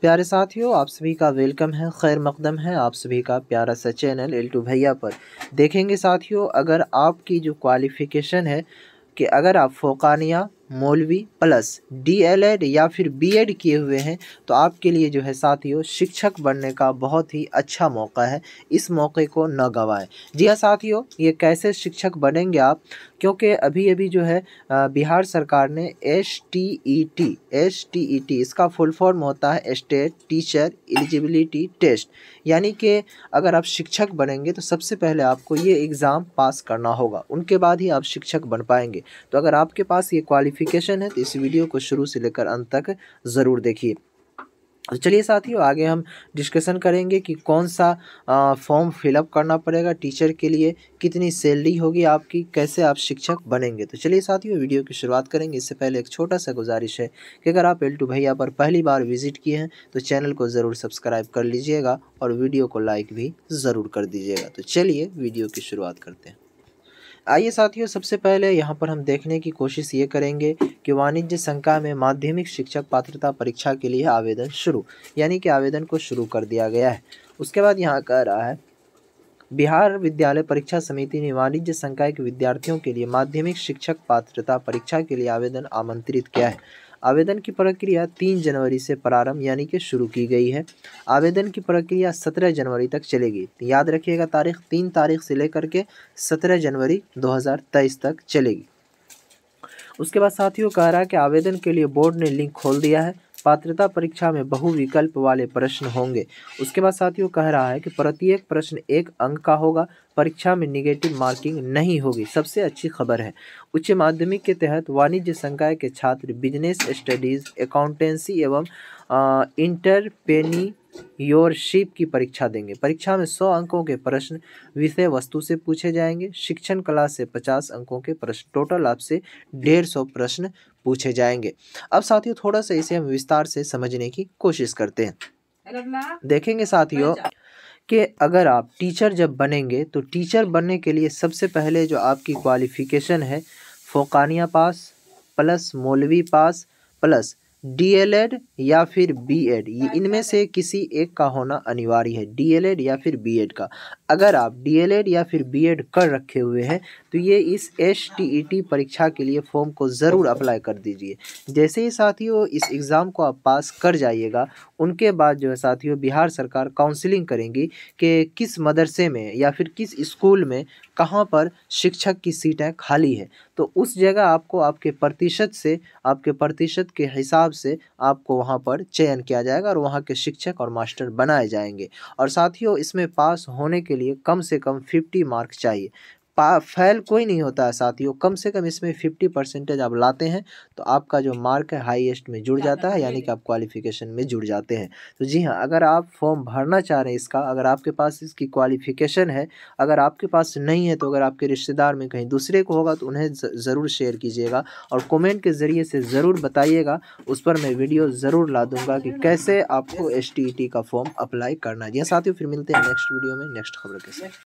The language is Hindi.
प्यारे साथियों आप सभी का वेलकम है खैर मकदम है आप सभी का प्यारा सा चैनल एल्टू भैया पर देखेंगे साथियों अगर आपकी जो क्वालिफ़िकेशन है कि अगर आप फोकानिया मौलवी प्लस डीएलएड या फिर बीएड किए हुए हैं तो आपके लिए जो है साथियों शिक्षक बनने का बहुत ही अच्छा मौका है इस मौके को न गंवाएं जी हाँ साथियों ये कैसे शिक्षक बनेंगे आप क्योंकि अभी अभी जो है बिहार सरकार ने S T E T S T E T इसका फुल फॉर्म होता है स्टेट टीचर एलिजिबिलिटी टेस्ट यानी कि अगर आप शिक्षक बनेंगे तो सबसे पहले आपको ये एग्ज़ाम पास करना होगा उनके बाद ही आप शिक्षक बन पाएंगे तो अगर आपके पास ये क्वालिफिक नोटिफिकेशन है तो इस वीडियो को शुरू से लेकर अंत तक ज़रूर देखिए तो चलिए साथियों आगे हम डिस्कशन करेंगे कि कौन सा फॉर्म फिलअप करना पड़ेगा टीचर के लिए कितनी सैलरी होगी आपकी कैसे आप शिक्षक बनेंगे तो चलिए साथियों वीडियो की शुरुआत करेंगे इससे पहले एक छोटा सा गुजारिश है कि अगर आप एल्टू भैया पर पहली बार विजिट किए हैं तो चैनल को ज़रूर सब्सक्राइब कर लीजिएगा और वीडियो को लाइक भी ज़रूर कर दीजिएगा तो चलिए वीडियो की शुरुआत करते हैं आइए साथियों सबसे पहले यहाँ पर हम देखने की कोशिश ये करेंगे कि वाणिज्य संकाय में माध्यमिक शिक्षक पात्रता परीक्षा के लिए आवेदन शुरू यानी कि आवेदन को शुरू कर दिया गया है उसके बाद यहाँ कह रहा है बिहार विद्यालय परीक्षा समिति ने वाणिज्य संकाय के विद्यार्थियों के लिए माध्यमिक शिक्षक पात्रता परीक्षा के लिए आवेदन आमंत्रित किया है आवेदन की प्रक्रिया तीन जनवरी से प्रारंभ यानी कि शुरू की गई है आवेदन की प्रक्रिया सत्रह जनवरी तक चलेगी याद रखिएगा तारीख तीन तारीख से लेकर के सत्रह जनवरी 2023 तक चलेगी उसके बाद साथियों कह रहा है कि आवेदन के लिए बोर्ड ने लिंक खोल दिया है पात्रता परीक्षा में बहुविकल्प वाले प्रश्न होंगे उसके बाद साथियों कह रहा है कि प्रत्येक प्रश्न एक अंक का होगा परीक्षा में निगेटिव मार्किंग नहीं होगी सबसे अच्छी खबर है उच्च माध्यमिक के तहत वाणिज्य संकाय के छात्र बिजनेस स्टडीज़ अकाउंटेंसी एवं इंटरपेनी योरशिप की परीक्षा देंगे परीक्षा में 100 अंकों के प्रश्न विषय वस्तु से पूछे जाएंगे शिक्षण कला से 50 अंकों के प्रश्न टोटल आपसे डेढ़ सौ प्रश्न पूछे जाएंगे अब साथियों थोड़ा सा इसे हम विस्तार से समझने की कोशिश करते हैं देखेंगे साथियों कि अगर आप टीचर जब बनेंगे तो टीचर बनने के लिए सबसे पहले जो आपकी क्वालिफ़िकेशन है फोकानिया पास प्लस मौलवी पास प्लस डीएलएड या फिर बीएड ये इनमें से किसी एक का होना अनिवार्य है डीएलएड या फिर बीएड का अगर आप डीएलएड या फिर बीएड कर रखे हुए हैं तो ये इस एस e परीक्षा के लिए फॉर्म को ज़रूर अप्लाई कर दीजिए जैसे ही साथियों इस एग्ज़ाम को आप पास कर जाइएगा उनके बाद जो है साथियों बिहार सरकार काउंसिलिंग करेंगी कि किस मदरसे में या फिर किस स्कूल में कहाँ पर शिक्षक की सीटें खाली है तो उस जगह आपको आपके प्रतिशत से आपके प्रतिशत के हिसाब से आपको वहाँ पर चयन किया जाएगा और वहाँ के शिक्षक और मास्टर बनाए जाएंगे और साथियों इसमें पास होने के लिए कम से कम फिफ्टी मार्क्स चाहिए फैल कोई नहीं होता है साथियों कम से कम इसमें फिफ्टी परसेंटेज आप लाते हैं तो आपका जो मार्क है हाईएस्ट में जुड़ जाता है तो यानी कि आप क्वालिफिकेशन में जुड़ जाते हैं तो जी हाँ अगर आप फॉर्म भरना चाह रहे हैं इसका अगर आपके पास इसकी क्वालिफिकेशन है अगर आपके पास नहीं है तो अगर आपके रिश्तेदार में कहीं दूसरे को होगा तो उन्हें ज़रूर शेयर कीजिएगा और कॉमेंट के ज़रिए से ज़रूर बताइएगा उस पर मैं वीडियो ज़रूर ला दूँगा कि कैसे आपको एस e का फॉर्म अप्लाई करना है जी हाँ, साथियों फिर मिलते हैं नेक्स्ट वीडियो में नेक्स्ट खबर के साथ